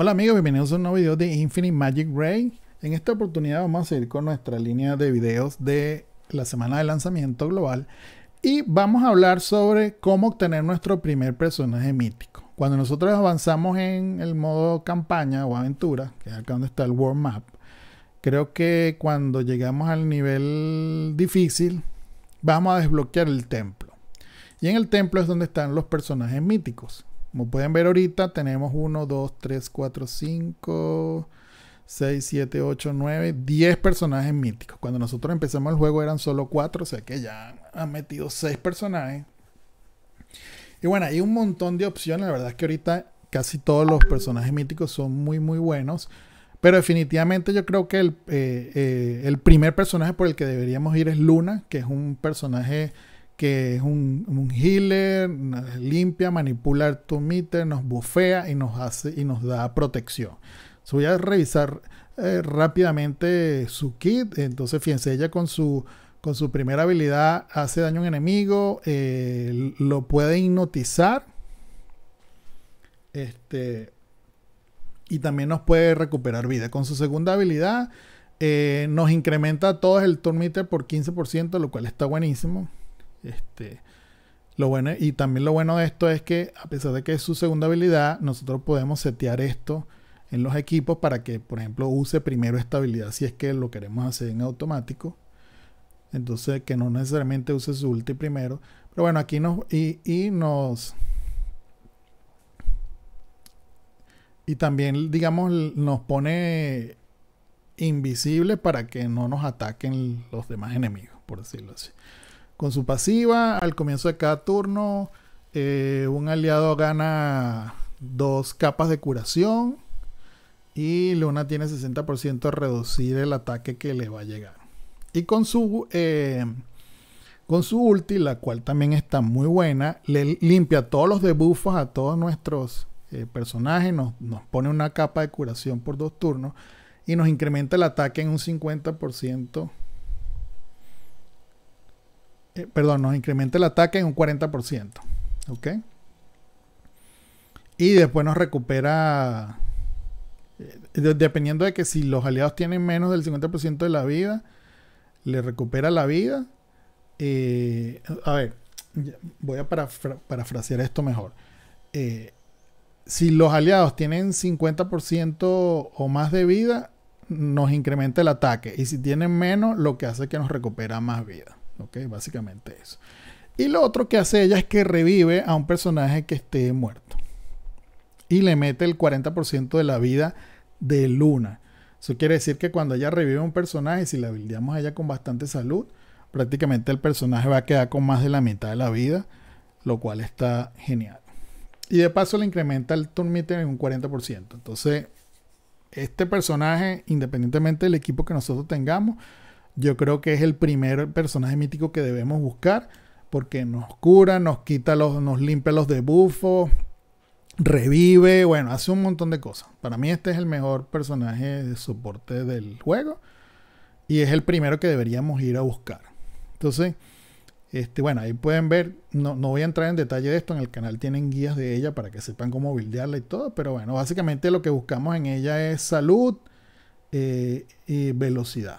Hola amigos, bienvenidos a un nuevo video de Infinite Magic Ray. En esta oportunidad vamos a seguir con nuestra línea de videos de la semana de lanzamiento global y vamos a hablar sobre cómo obtener nuestro primer personaje mítico. Cuando nosotros avanzamos en el modo campaña o aventura, que es acá donde está el World Map, creo que cuando llegamos al nivel difícil vamos a desbloquear el templo. Y en el templo es donde están los personajes míticos. Como pueden ver ahorita, tenemos 1, 2, 3, 4, 5, 6, 7, 8, 9, 10 personajes míticos. Cuando nosotros empezamos el juego eran solo 4, o sea que ya han metido 6 personajes. Y bueno, hay un montón de opciones. La verdad es que ahorita casi todos los personajes míticos son muy, muy buenos. Pero definitivamente yo creo que el, eh, eh, primer personaje por el que deberíamos ir es Luna, que es un personaje que es un, healer, limpia, manipula el turn nos bufea y nos, hace, y nos da protección. voy a revisar eh, rápidamente su kit. Entonces, fíjense, ella con su, con su primera habilidad hace daño a un enemigo, eh, lo puede hipnotizar. Este, y también nos puede recuperar vida. Con su segunda habilidad, eh, nos incrementa a todos el turn meter por 15%, lo cual está buenísimo. Este, lo bueno, y también lo bueno de esto es que, a pesar de que es su segunda habilidad, nosotros podemos setear esto en los equipos para que, por ejemplo, use primero esta habilidad si es que lo queremos hacer en automático. Entonces, que no necesariamente use su ulti primero. Pero bueno, aquí nos. Y, y nos. Y también, digamos, nos pone invisible para que no nos ataquen los demás enemigos, por decirlo así. Con su pasiva, al comienzo de cada turno, eh, un aliado gana dos capas de curación. Y Luna tiene 60% de reducir el ataque que le va a llegar. Y con su, eh, con su ulti, la cual también está muy buena, le limpia todos los debuffos a todos nuestros eh, personajes, nos, pone una capa de curación por dos turnos y nos incrementa el ataque en un 50% eh, perdón, nos incrementa el ataque en un 40%. ¿Ok? Y después nos recupera, eh, dependiendo de que si los aliados tienen menos del 50% de la vida, le recupera la vida. Eh, a ver, voy a parafrasear esto mejor. si los aliados tienen 50% o más de vida, nos incrementa el ataque. Y si tienen menos, lo que hace es que nos recupera más vida. Ok, básicamente eso. Y lo otro que hace ella es que revive a un personaje que esté muerto. Y le mete el 40% de la vida de Luna. Eso quiere decir que cuando ella revive a un personaje, si la habilitamos a ella con bastante salud, prácticamente el personaje va a quedar con más de la mitad de la vida, lo cual está genial. Y de paso le incrementa el turn meter en un 40%. Entonces, este personaje, independientemente del equipo que nosotros tengamos, yo creo que es el primer personaje mítico que debemos buscar porque nos cura, nos quita los, nos limpia los debuffos, revive, bueno, hace un montón de cosas. Para mí este es el mejor personaje de soporte del juego y es el primero que deberíamos ir a buscar. Entonces, este, bueno, ahí pueden ver, no, voy a entrar en detalle de esto, en el canal tienen guías de ella para que sepan cómo buildearla y todo, pero bueno, básicamente lo que buscamos en ella es salud eh, y velocidad.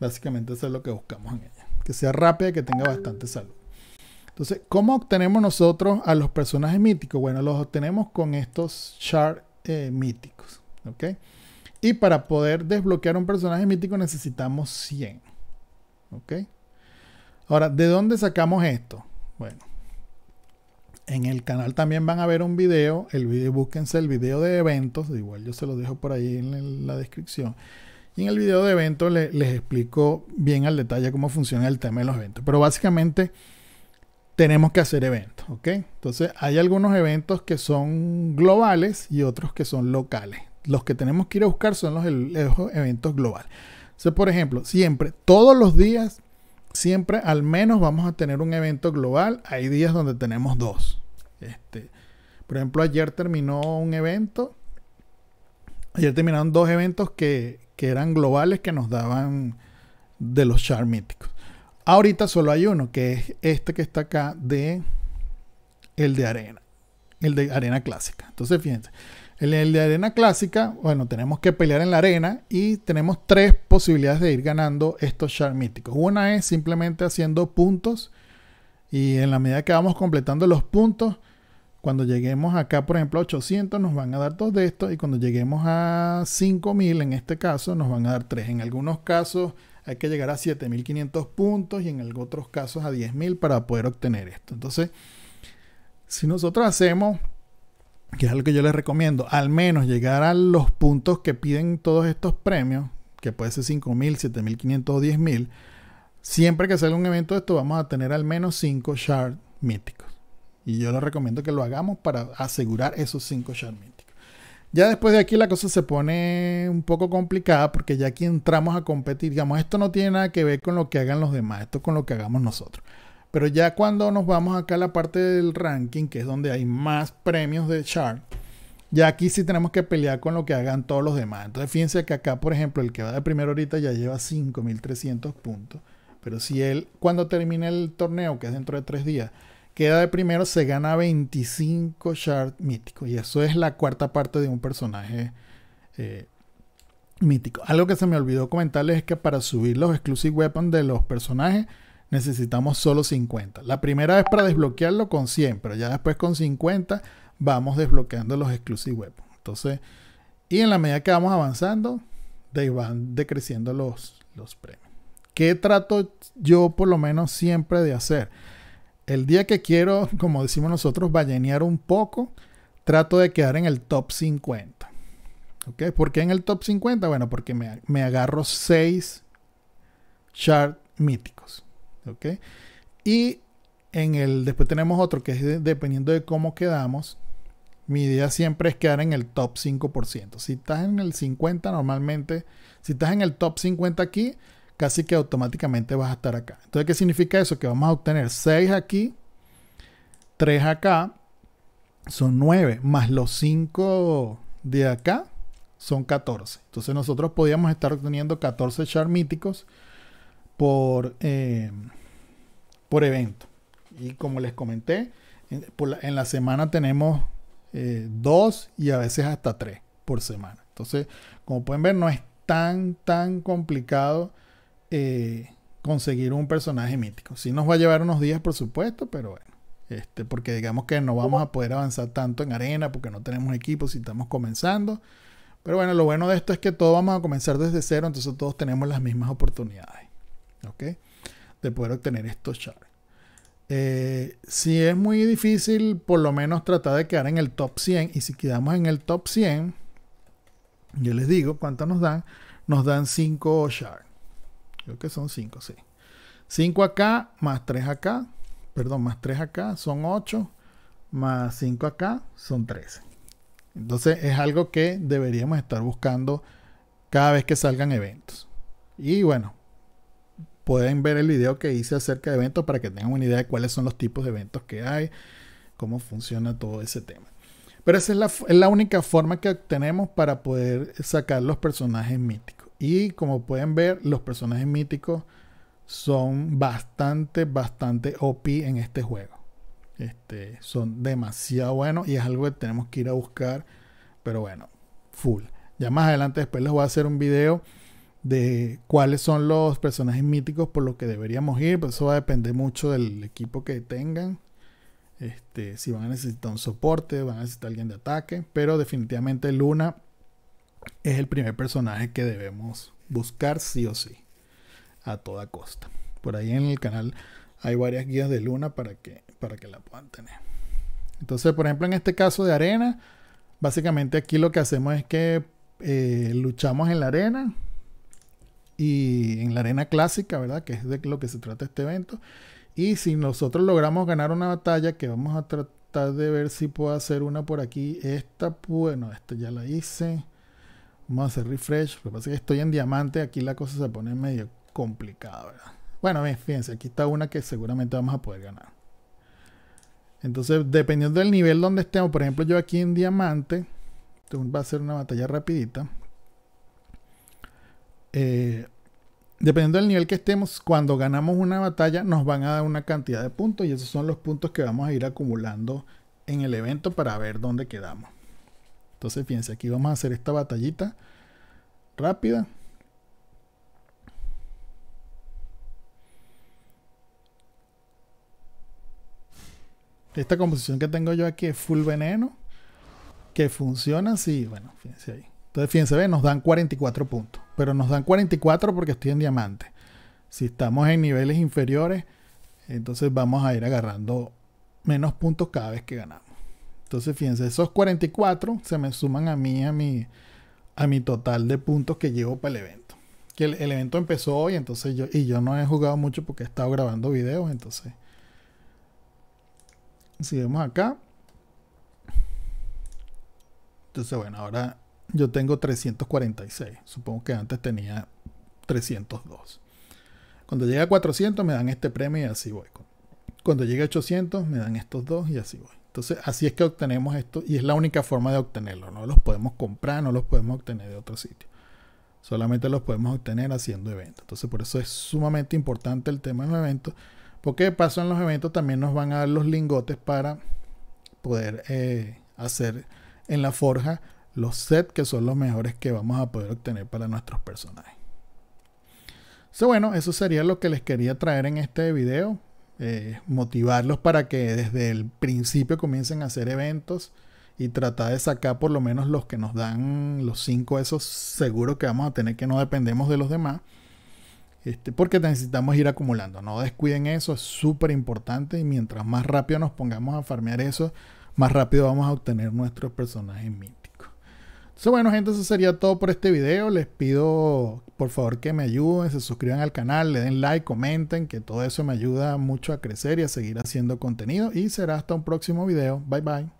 Básicamente eso es lo que buscamos en ella. Que sea rápida y que tenga bastante salud. Entonces, ¿cómo obtenemos nosotros a los personajes míticos? Bueno, los obtenemos con estos shards eh, míticos. ¿Ok? Y para poder desbloquear un personaje mítico necesitamos 100. ¿Ok? Ahora, ¿de dónde sacamos esto? Bueno, en el canal también van a ver un video. El video, búsquense el video de eventos. Igual yo se lo dejo por ahí en la descripción en el video de eventos les explico bien al detalle cómo funciona el tema de los eventos. Pero básicamente tenemos que hacer eventos, ¿ok? Entonces hay algunos eventos que son globales y otros que son locales. Los que tenemos que ir a buscar son los, eventos globales. Entonces, por ejemplo, siempre, todos los días, siempre al menos vamos a tener un evento global. Hay días donde tenemos dos. Este, por ejemplo, ayer terminó un evento. Ayer terminaron dos eventos que, que eran globales que nos daban de los char míticos. Ahorita solo hay uno, que es este que está acá de el de arena, el de arena clásica. Entonces, fíjense, el, de arena clásica, bueno, tenemos que pelear en la arena y tenemos tres posibilidades de ir ganando estos char míticos. Una es simplemente haciendo puntos y en la medida que vamos completando los puntos, cuando lleguemos acá, por ejemplo, a 800 nos van a dar dos de estos y cuando lleguemos a 5000 en este caso nos van a dar tres. En algunos casos hay que llegar a 7500 puntos y en otros casos a 10000 para poder obtener esto. Entonces, si nosotros hacemos, que es algo que yo les recomiendo, al menos llegar a los puntos que piden todos estos premios, que puede ser 5000, 7500 o 10000, siempre que salga un evento de esto vamos a tener al menos 5 shards míticos. Y yo les recomiendo que lo hagamos para asegurar esos 5 Shards Míticos. Ya después de aquí la cosa se pone un poco complicada porque ya aquí entramos a competir. Digamos, esto no tiene nada que ver con lo que hagan los demás, esto es con lo que hagamos nosotros. Pero ya cuando nos vamos acá a la parte del ranking, que es donde hay más premios de Shard, ya aquí sí tenemos que pelear con lo que hagan todos los demás. Entonces fíjense que acá, por ejemplo, el que va de primero ahorita ya lleva 5.300 puntos. Pero si él, cuando termine el torneo, que es dentro de tres días, queda de primero, se gana 25 Shards míticos. Y eso es la cuarta parte de un personaje eh, mítico. Algo que se me olvidó comentarles es que para subir los exclusive weapons de los personajes necesitamos solo 50. La primera vez para desbloquearlo con 100, pero ya después con 50 vamos desbloqueando los exclusive weapons. Entonces, y en la medida que vamos avanzando, de van decreciendo los, los premios. ¿Qué trato yo por lo menos siempre de hacer? El día que quiero, como decimos nosotros, ballenear un poco, trato de quedar en el top 50. ¿Ok? ¿Por qué en el top 50? Bueno, porque me, agarro 6 charts míticos. Y en el, después tenemos otro que es dependiendo de cómo quedamos. Mi idea siempre es quedar en el top 5%. Si estás en el 50, normalmente, si estás en el top 50 aquí, casi que automáticamente vas a estar acá. Entonces, ¿qué significa eso? Que vamos a obtener 6 aquí, 3 acá, son 9, más los 5 de acá son 14. Entonces nosotros podíamos estar obteniendo 14 char míticos por, eh, por evento. Y como les comenté, en, la, semana tenemos 2 eh, y a veces hasta 3 por semana. Entonces, como pueden ver, no es tan, tan complicado eh, conseguir un personaje mítico. Sí nos va a llevar unos días, por supuesto, pero bueno. Este, porque digamos que no vamos a poder avanzar tanto en arena porque no tenemos equipo si estamos comenzando. Pero bueno, lo bueno de esto es que todos vamos a comenzar desde cero, entonces todos tenemos las mismas oportunidades. ¿Ok? De poder obtener estos shards. Eh, si es muy difícil, por lo menos tratar de quedar en el top 100. Y si quedamos en el top 100, yo les digo cuánto nos dan. Nos dan 5 shards. Creo que son 5, sí. 5 acá, más 3 acá, perdón, más 3 acá, son 8, más 5 acá, son 13. Entonces es algo que deberíamos estar buscando cada vez que salgan eventos. Y bueno, pueden ver el video que hice acerca de eventos para que tengan una idea de cuáles son los tipos de eventos que hay, cómo funciona todo ese tema. Pero esa es la, es la única forma que tenemos para poder sacar los personajes míticos. Y como pueden ver, los personajes míticos son bastante, bastante OP en este juego. Este, son demasiado buenos y es algo que tenemos que ir a buscar. Pero bueno, full. Ya más adelante después les voy a hacer un video de cuáles son los personajes míticos por los que deberíamos ir. eso va a depender mucho del equipo que tengan. Este, si van a necesitar un soporte, van a necesitar alguien de ataque. Pero definitivamente Luna es el primer personaje que debemos buscar sí o sí, a toda costa. Por ahí en el canal hay varias guías de Luna para que, para que la puedan tener. Entonces, por ejemplo, en este caso de arena, básicamente aquí lo que hacemos es que eh, luchamos en la arena y en la arena clásica, ¿verdad? Que es de lo que se trata este evento. Y si nosotros logramos ganar una batalla, que vamos a tratar de ver si puedo hacer una por aquí. Esta, bueno, pues, esta ya la hice. Vamos a hacer refresh. Lo que pasa es que estoy en diamante. Aquí la cosa se pone medio complicada, Bueno, fíjense, aquí está una que seguramente vamos a poder ganar. Entonces, dependiendo del nivel donde estemos, por ejemplo, yo aquí en diamante, esto va a ser una batalla rapidita. Eh, dependiendo del nivel que estemos, cuando ganamos una batalla nos van a dar una cantidad de puntos y esos son los puntos que vamos a ir acumulando en el evento para ver dónde quedamos. Entonces fíjense, aquí vamos a hacer esta batallita rápida. Esta composición que tengo yo aquí es full veneno. Que funciona así. Bueno, fíjense ahí. Entonces, fíjense, nos dan 44 puntos. Pero nos dan 44 porque estoy en diamante. Si estamos en niveles inferiores, entonces vamos a ir agarrando menos puntos cada vez que ganamos. Entonces, fíjense, esos 44 se me suman a mí, a mi, a mi total de puntos que llevo para el evento. Que el, evento empezó hoy, entonces yo, y yo no he jugado mucho porque he estado grabando videos, entonces. Si vemos acá. Entonces, bueno, ahora yo tengo 346. Supongo que antes tenía 302. Cuando llega a 400 me dan este premio y así voy. Cuando llegue a 800 me dan estos dos y así voy. Entonces, así es que obtenemos esto y es la única forma de obtenerlo. No los podemos comprar, no los podemos obtener de otro sitio. Solamente los podemos obtener haciendo eventos. Entonces, por eso es sumamente importante el tema de los eventos. Porque de paso en los eventos también nos van a dar los lingotes para poder eh, hacer en la forja los sets que son los mejores que vamos a poder obtener para nuestros personajes. bueno, eso sería lo que les quería traer en este video. Eh, motivarlos para que desde el principio comiencen a hacer eventos y tratar de sacar por lo menos los que nos dan los cinco esos seguros que vamos a tener que no dependemos de los demás. Este, porque necesitamos ir acumulando. No descuiden eso, es súper importante y mientras más rápido nos pongamos a farmear eso, más rápido vamos a obtener nuestros personajes mí bueno gente, eso sería todo por este video. Les pido por favor que me ayuden, se suscriban al canal, le den like, comenten, que todo eso me ayuda mucho a crecer y a seguir haciendo contenido. Y será hasta un próximo video. Bye bye.